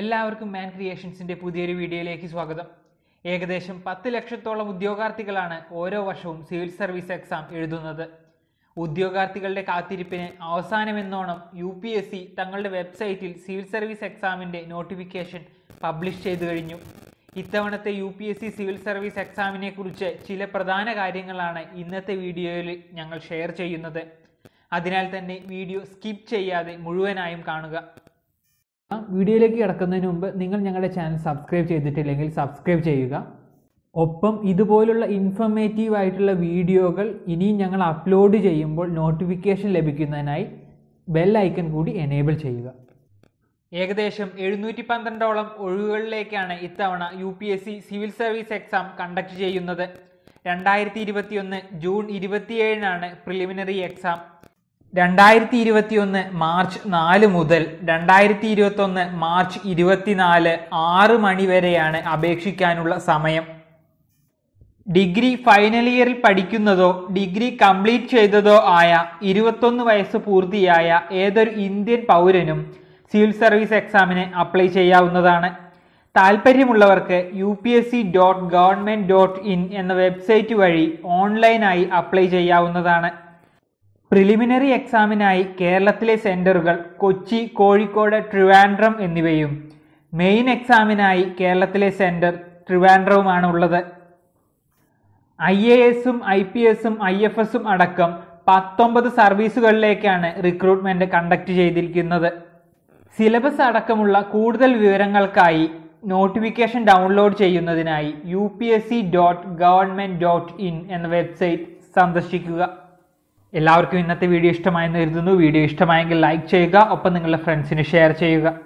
എല്ലാവർക്കും മാൻ ക്രിയേഷൻസിൻ്റെ പുതിയൊരു വീഡിയോയിലേക്ക് സ്വാഗതം ഏകദേശം പത്ത് ലക്ഷത്തോളം ഉദ്യോഗാർത്ഥികളാണ് ഓരോ വർഷവും സിവിൽ സർവീസ് എക്സാം എഴുതുന്നത് ഉദ്യോഗാർത്ഥികളുടെ കാത്തിരിപ്പിന് അവസാനമെന്നോണം യു പി എസ് സി തങ്ങളുടെ വെബ്സൈറ്റിൽ സിവിൽ സർവീസ് എക്സാമിൻ്റെ നോട്ടിഫിക്കേഷൻ പബ്ലിഷ് ചെയ്തു കഴിഞ്ഞു ഇത്തവണത്തെ U P S C civil service എക്സാമിനെ കുറിച്ച് ചില പ്രധാന കാര്യങ്ങളാണ് ഇന്നത്തെ വീഡിയോയിൽ ഞങ്ങൾ ഷെയർ ചെയ്യുന്നത് അതിനാൽ തന്നെ വീഡിയോ സ്കിപ്പ് ചെയ്യാതെ മുഴുവനായും കാണുക വീഡിയോയിലേക്ക് കിടക്കുന്നതിന് മുമ്പ് നിങ്ങൾ ഞങ്ങളുടെ ചാനൽ സബ്സ്ക്രൈബ് ചെയ്തിട്ടില്ലെങ്കിൽ സബ്സ്ക്രൈബ് ചെയ്യുക ഒപ്പം ഇതുപോലുള്ള ഇൻഫർമേറ്റീവ് ആയിട്ടുള്ള വീഡിയോകൾ ഇനിയും ഞങ്ങൾ അപ്ലോഡ് ചെയ്യുമ്പോൾ നോട്ടിഫിക്കേഷൻ ലഭിക്കുന്നതിനായി ബെൽ ഐക്കൺ കൂടി എനേബിൾ ചെയ്യുക ഏകദേശം എഴുന്നൂറ്റി പന്ത്രണ്ടോളം ഒഴിവുകളിലേക്കാണ് ഇത്തവണ U P S C civil service exam conduct ചെയ്യുന്നത് രണ്ടായിരത്തി ഇരുപത്തിയൊന്ന് ജൂൺ ഇരുപത്തിയേഴിനാണ് പ്രിലിമിനറി എക്സാം രണ്ടായിരത്തി ഇരുപത്തിയൊന്ന് മാർച്ച് നാല് മുതൽ രണ്ടായിരത്തി ഇരുപത്തൊന്ന് മാർച്ച് ഇരുപത്തിനാല് ആറ് വരെയാണ് അപേക്ഷിക്കാനുള്ള സമയം ഡിഗ്രി ഫൈനൽ ഇയറിൽ പഠിക്കുന്നതോ ഡിഗ്രി കംപ്ലീറ്റ് ചെയ്തതോ ആയ ഇരുപത്തൊന്ന് വയസ്സ് പൂർത്തിയായ ഏതൊരു ഇന്ത്യൻ പൗരനും സിവിൽ സർവീസ് എക്സാമിന് അപ്ലൈ ചെയ്യാവുന്നതാണ് താൽപ്പര്യമുള്ളവർക്ക് U P S C dot government dot in എന്ന വെബ്സൈറ്റ് വഴി ഓൺലൈനായി അപ്ലൈ ചെയ്യാവുന്നതാണ് പ്രിലിമിനറി എക്സാമിനായി കേരളത്തിലെ സെൻറ്ററുകൾ കൊച്ചി കോഴിക്കോട് ട്രിവാൻഡ്രം എന്നിവയും മെയിൻ എക്സാമിനായി കേരളത്തിലെ സെൻറ്റർ ട്രിവാൻഡ്രവുമാണ് ഉള്ളത് ഐ എ എസും ഐ പി എസും ഐ എഫ് എസും അടക്കം പത്തൊമ്പത് സർവീസുകളിലേക്കാണ് റിക്രൂട്ട്മെന്റ് കണ്ടക്ട് ചെയ്തിരിക്കുന്നത് സിലബസ് അടക്കമുള്ള കൂടുതൽ വിവരങ്ങൾക്കായി നോട്ടിഫിക്കേഷൻ ഡൗൺലോഡ് ചെയ്യുന്നതിനായി U P S C dot dot in എന്ന വെബ്സൈറ്റ് സന്ദർശിക്കുക എല്ലാവർക്കും ഇന്നത്തെ വീഡിയോ ഇഷ്ടമായെന്ന് കരുതുന്നു വീഡിയോ ഇഷ്ടമായെങ്കിൽ ലൈക്ക് ചെയ്യുക ഒപ്പം നിങ്ങളുടെ ഫ്രണ്ട്സിന് ഷെയർ ചെയ്യുക